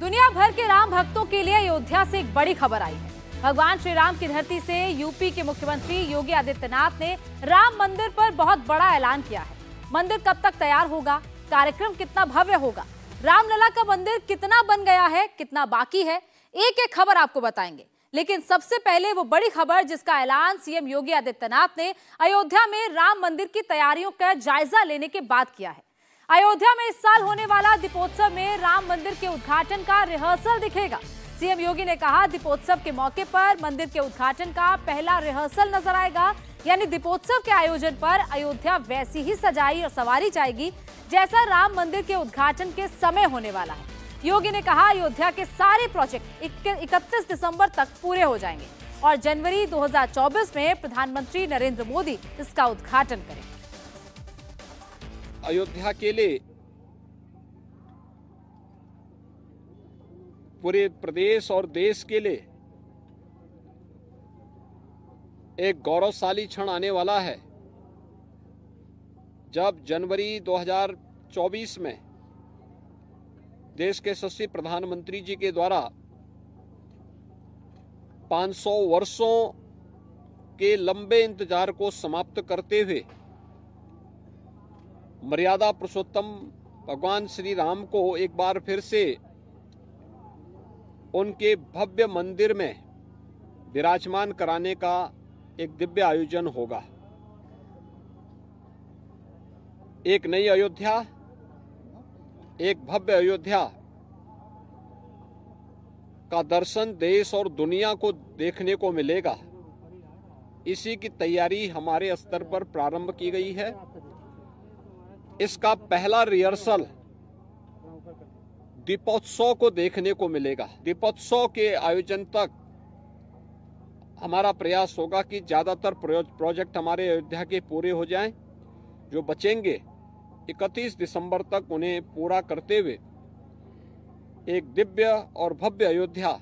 दुनिया भर के राम भक्तों के लिए अयोध्या से एक बड़ी खबर आई है भगवान श्री राम की धरती से यूपी के मुख्यमंत्री योगी आदित्यनाथ ने राम मंदिर पर बहुत बड़ा ऐलान किया है मंदिर कब तक तैयार होगा कार्यक्रम कितना भव्य होगा रामलला का मंदिर कितना बन गया है कितना बाकी है एक एक खबर आपको बताएंगे लेकिन सबसे पहले वो बड़ी खबर जिसका ऐलान सीएम योगी आदित्यनाथ ने अयोध्या में राम मंदिर की तैयारियों का जायजा लेने के बाद किया है अयोध्या में इस साल होने वाला दीपोत्सव में राम मंदिर के उद्घाटन का रिहर्सल दिखेगा सीएम योगी ने कहा दीपोत्सव के मौके पर मंदिर के उद्घाटन का पहला रिहर्सल नजर आएगा यानी दीपोत्सव के आयोजन पर अयोध्या वैसी ही सजाई और सवारी जाएगी जैसा राम मंदिर के उद्घाटन के समय होने वाला है योगी ने कहा अयोध्या के सारे प्रोजेक्ट इकतीस दिसंबर तक पूरे हो जाएंगे और जनवरी 2024 में प्रधानमंत्री नरेंद्र मोदी इसका उद्घाटन करेंगे अयोध्या के लिए पूरे प्रदेश और देश के लिए एक गौरवशाली क्षण आने वाला है जब जनवरी 2024 में देश के शशि प्रधानमंत्री जी के द्वारा 500 वर्षों के लंबे इंतजार को समाप्त करते हुए मर्यादा पुरुषोत्तम भगवान श्री राम को एक बार फिर से उनके भव्य मंदिर में विराजमान कराने का एक दिव्य आयोजन होगा एक नई अयोध्या एक भव्य अयोध्या का दर्शन देश और दुनिया को देखने को मिलेगा इसी की तैयारी हमारे स्तर पर प्रारंभ की गई है इसका पहला रिहर्सल दीपोत्सव को देखने को मिलेगा दीपोत्सव के आयोजन तक हमारा प्रयास होगा कि ज़्यादातर प्रोजेक्ट हमारे अयोध्या के पूरे हो जाएं, जो बचेंगे 31 दिसंबर तक उन्हें पूरा करते हुए एक दिव्य और भव्य अयोध्या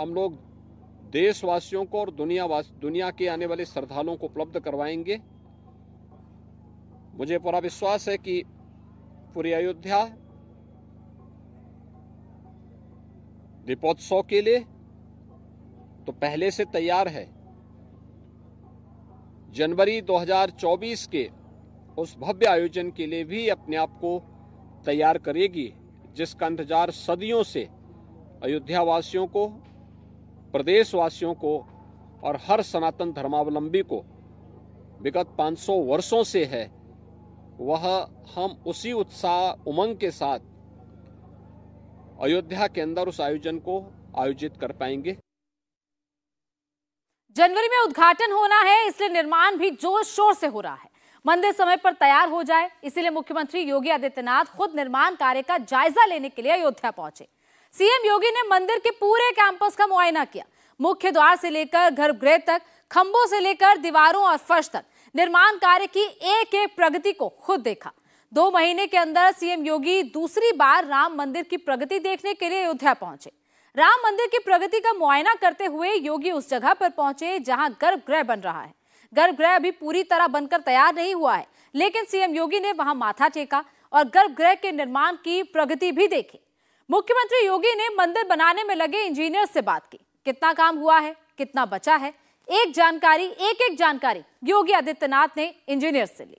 हम लोग देशवासियों को और दुनिया दुनिया के आने वाले श्रद्धालुओं को उपलब्ध करवाएंगे मुझे पूरा विश्वास है कि पूरी अयोध्या दीपोत्सव के लिए तो पहले से तैयार है जनवरी 2024 के उस भव्य आयोजन के लिए भी अपने आप को तैयार करेगी जिसका इंतजार सदियों से अयोध्या वासियों को प्रदेश वासियों को और हर सनातन धर्मावलंबी को विगत 500 वर्षों से है वह हम उसी उत्साह उमंग के साथ अयोध्या के अंदर उस आयोजन को आयोजित कर पाएंगे जनवरी में उद्घाटन होना है इसलिए निर्माण भी जोर शोर से हो रहा है मंदिर समय पर तैयार हो जाए इसीलिए मुख्यमंत्री योगी आदित्यनाथ खुद निर्माण कार्य का जायजा लेने के लिए अयोध्या पहुंचे सीएम योगी ने मंदिर के पूरे कैंपस का मुआयना किया मुख्य द्वार से लेकर गर्भगृह तक खंभों से लेकर दीवारों और फर्श तक निर्माण कार्य की एक एक प्रगति को खुद देखा दो महीने के अंदर सीएम योगी दूसरी बार राम मंदिर की प्रगति देखने के लिए अयोध्या पहुंचे राम मंदिर की प्रगति का मुआयना करते हुए योगी उस जगह पर पहुंचे जहां गर्भगृह बन रहा है गर्भगृह अभी पूरी तरह बनकर तैयार नहीं हुआ है लेकिन सीएम योगी ने वहां माथा टेका और गर्भगृह के निर्माण की प्रगति भी देखी मुख्यमंत्री योगी ने मंदिर बनाने में लगे इंजीनियर से बात की कितना काम हुआ है कितना बचा है एक जानकारी एक एक जानकारी योगी आदित्यनाथ ने इंजीनियर से ली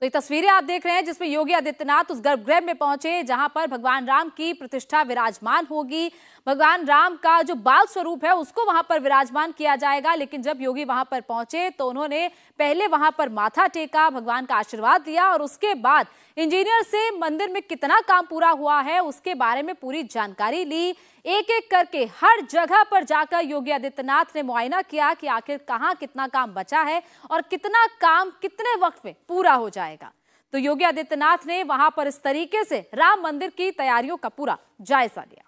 तो ये तस्वीरें आप देख रहे हैं जिसमें योगी आदित्यनाथ उस गर्भगृह में पहुंचे जहां पर भगवान राम की प्रतिष्ठा विराजमान होगी भगवान राम का जो बाल स्वरूप है उसको वहां पर विराजमान किया जाएगा लेकिन जब योगी वहां पर पहुंचे तो उन्होंने पहले वहां पर माथा टेका भगवान का आशीर्वाद दिया और उसके बाद इंजीनियर से मंदिर में कितना काम पूरा हुआ है उसके बारे में पूरी जानकारी ली एक एक करके हर जगह पर जाकर योगी आदित्यनाथ ने मुआयना किया कि आखिर कहां कितना काम बचा है और कितना काम कितने वक्त में पूरा हो जाएगा तो योगी आदित्यनाथ ने वहां पर इस तरीके से राम मंदिर की तैयारियों का पूरा जायजा लिया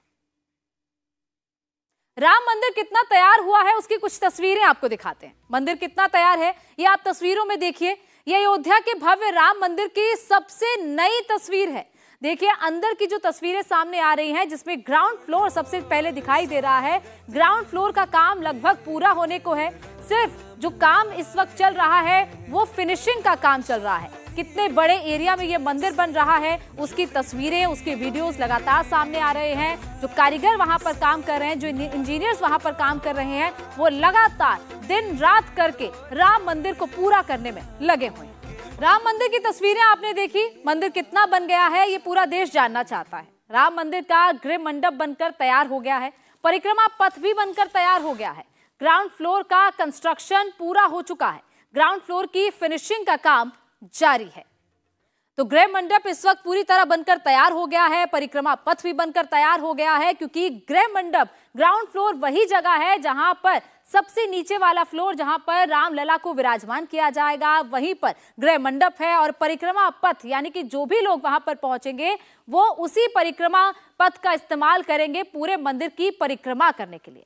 राम मंदिर कितना तैयार हुआ है उसकी कुछ तस्वीरें आपको दिखाते हैं मंदिर कितना तैयार है ये आप तस्वीरों में देखिए यह अयोध्या के भव्य राम मंदिर की सबसे नई तस्वीर है देखिए अंदर की जो तस्वीरें सामने आ रही हैं जिसमें ग्राउंड फ्लोर सबसे पहले दिखाई दे रहा है ग्राउंड फ्लोर का काम लगभग पूरा होने को है सिर्फ जो काम इस वक्त चल रहा है वो फिनिशिंग का काम चल रहा है कितने बड़े एरिया में ये मंदिर बन रहा है उसकी तस्वीरें उसके वीडियोस लगातार सामने आ रहे हैं जो कारीगर वहाँ पर काम कर रहे हैं जो इंजीनियर्स वहाँ पर काम कर रहे हैं वो लगातार दिन रात करके राम मंदिर को पूरा करने में लगे हुए हैं राम मंदिर की तस्वीरें आपने देखी मंदिर कितना बन गया है ये पूरा देश जानना चाहता है राम मंदिर का गृह मंडप बनकर तैयार हो गया है परिक्रमा पथ भी बनकर तैयार हो गया है ग्राउंड फ्लोर का कंस्ट्रक्शन पूरा हो चुका है ग्राउंड फ्लोर की फिनिशिंग का काम जारी है तो गृह मंडप इस वक्त पूरी तरह बनकर तैयार हो गया है परिक्रमा पथ भी बनकर तैयार हो गया है क्योंकि गृह मंडप ग्राउंड फ्लोर वही जगह है जहां पर सबसे नीचे वाला फ्लोर जहां पर रामलला को विराजमान किया जाएगा वहीं पर गृह मंडप है और परिक्रमा पथ यानी कि जो भी लोग वहां पर पहुंचेंगे वो उसी परिक्रमा पथ का इस्तेमाल करेंगे पूरे मंदिर की परिक्रमा करने के लिए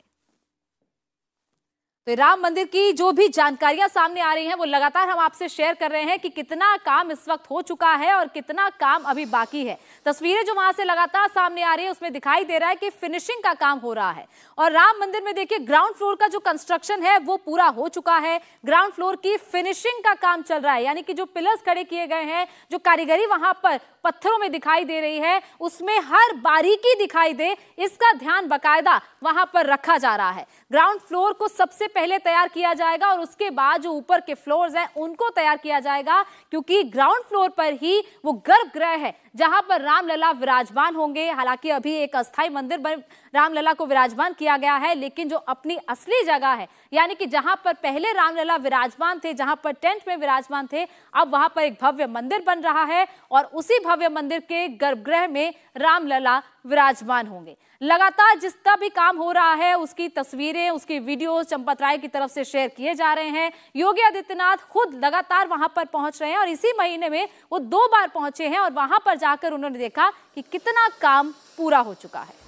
तो राम मंदिर की जो भी जानकारियां सामने आ रही हैं वो लगातार हम आपसे शेयर कर रहे हैं कि कितना काम इस वक्त हो चुका है और कितना काम अभी बाकी है तस्वीरें जो वहां से लगातार सामने आ रही है उसमें दिखाई दे रहा है कि फिनिशिंग का काम हो रहा है और राम मंदिर में देखिए ग्राउंड फ्लोर का जो कंस्ट्रक्शन है वो पूरा हो चुका है ग्राउंड फ्लोर की फिनिशिंग का काम चल रहा है यानी कि जो पिलर्स खड़े किए गए हैं जो कारीगरी वहां पर पत्थरों में दिखाई दे रही है उसमें हर बारीकी दिखाई दे इसका ध्यान बकायदा वहां पर रखा जा रहा है ग्राउंड फ्लोर को सबसे पहले तैयार किया जाएगा और उसके बाद जो ऊपर के फ्लोर्स हैं उनको तैयार किया जाएगा क्योंकि ग्राउंड फ्लोर पर ही वो गर्भगृह है जहां पर रामलला विराजमान होंगे हालांकि अभी एक अस्थायी मंदिर बन रामलला को विराजमान किया गया है लेकिन जो अपनी असली जगह है यानी कि जहां पर पहले रामलला विराजमान थे जहां पर टेंट में विराजमान थे अब वहां पर एक भव्य मंदिर बन रहा है और उसी भव्य मंदिर के गर्भगृह में रामलला विराजमान होंगे लगातार जिसका भी काम हो रहा है उसकी तस्वीरें उसकी वीडियोस चंपत राय की तरफ से शेयर किए जा रहे हैं योगी आदित्यनाथ खुद लगातार वहां पर पहुंच रहे हैं और इसी महीने में वो दो बार पहुंचे हैं और वहां पर जाकर उन्होंने देखा कि कितना काम पूरा हो चुका है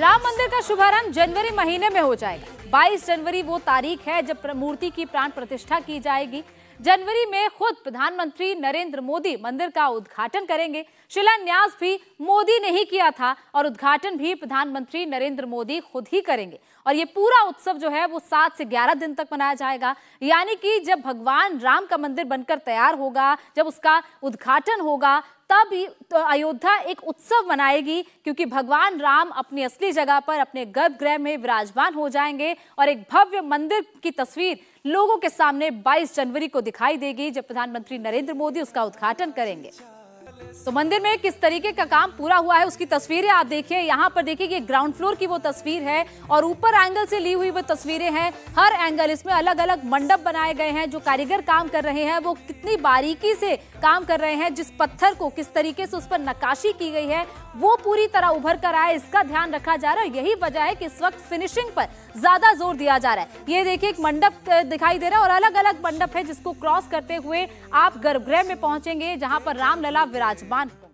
राम मंदिर का शुभारंभ जनवरी महीने में हो जाएगा 22 जनवरी वो तारीख है जब मूर्ति की प्राण प्रतिष्ठा की जाएगी जनवरी में खुद प्रधानमंत्री नरेंद्र मोदी मंदिर का उद्घाटन करेंगे शिलान्यास भी मोदी ने ही किया था और उद्घाटन भी प्रधानमंत्री नरेंद्र मोदी खुद ही करेंगे और ये पूरा उत्सव जो है वो सात से ग्यारह दिन तक मनाया जाएगा यानी कि जब भगवान राम का मंदिर बनकर तैयार होगा जब उसका उद्घाटन होगा तब तो अयोध्या एक उत्सव मनाएगी क्योंकि भगवान राम अपनी असली जगह पर अपने गर्भगृह में विराजमान हो जाएंगे और एक भव्य मंदिर की तस्वीर लोगों के सामने 22 जनवरी को दिखाई देगी जब प्रधानमंत्री नरेंद्र मोदी उसका उद्घाटन करेंगे तो मंदिर में किस तरीके का काम पूरा हुआ है उसकी तस्वीरें आप देखिए यहाँ पर देखिए ये ग्राउंड फ्लोर की वो तस्वीर है और ऊपर एंगल से ली हुई वो तस्वीरें हैं हर एंगल इसमें अलग अलग मंडप बनाए गए हैं जो कारीगर काम कर रहे हैं वो कितनी बारीकी से काम कर रहे हैं जिस पत्थर को किस तरीके से उस पर नकाशी की गई है वो पूरी तरह उभर कर आए इसका ध्यान रखा जा रहा है यही वजह है कि इस वक्त फिनिशिंग पर ज्यादा जोर दिया जा रहा है ये देखिए एक मंडप दिखाई दे रहा है और अलग अलग मंडप है जिसको क्रॉस करते हुए आप गर्भगृह में पहुंचेंगे जहां पर रामलला विराज विराजमान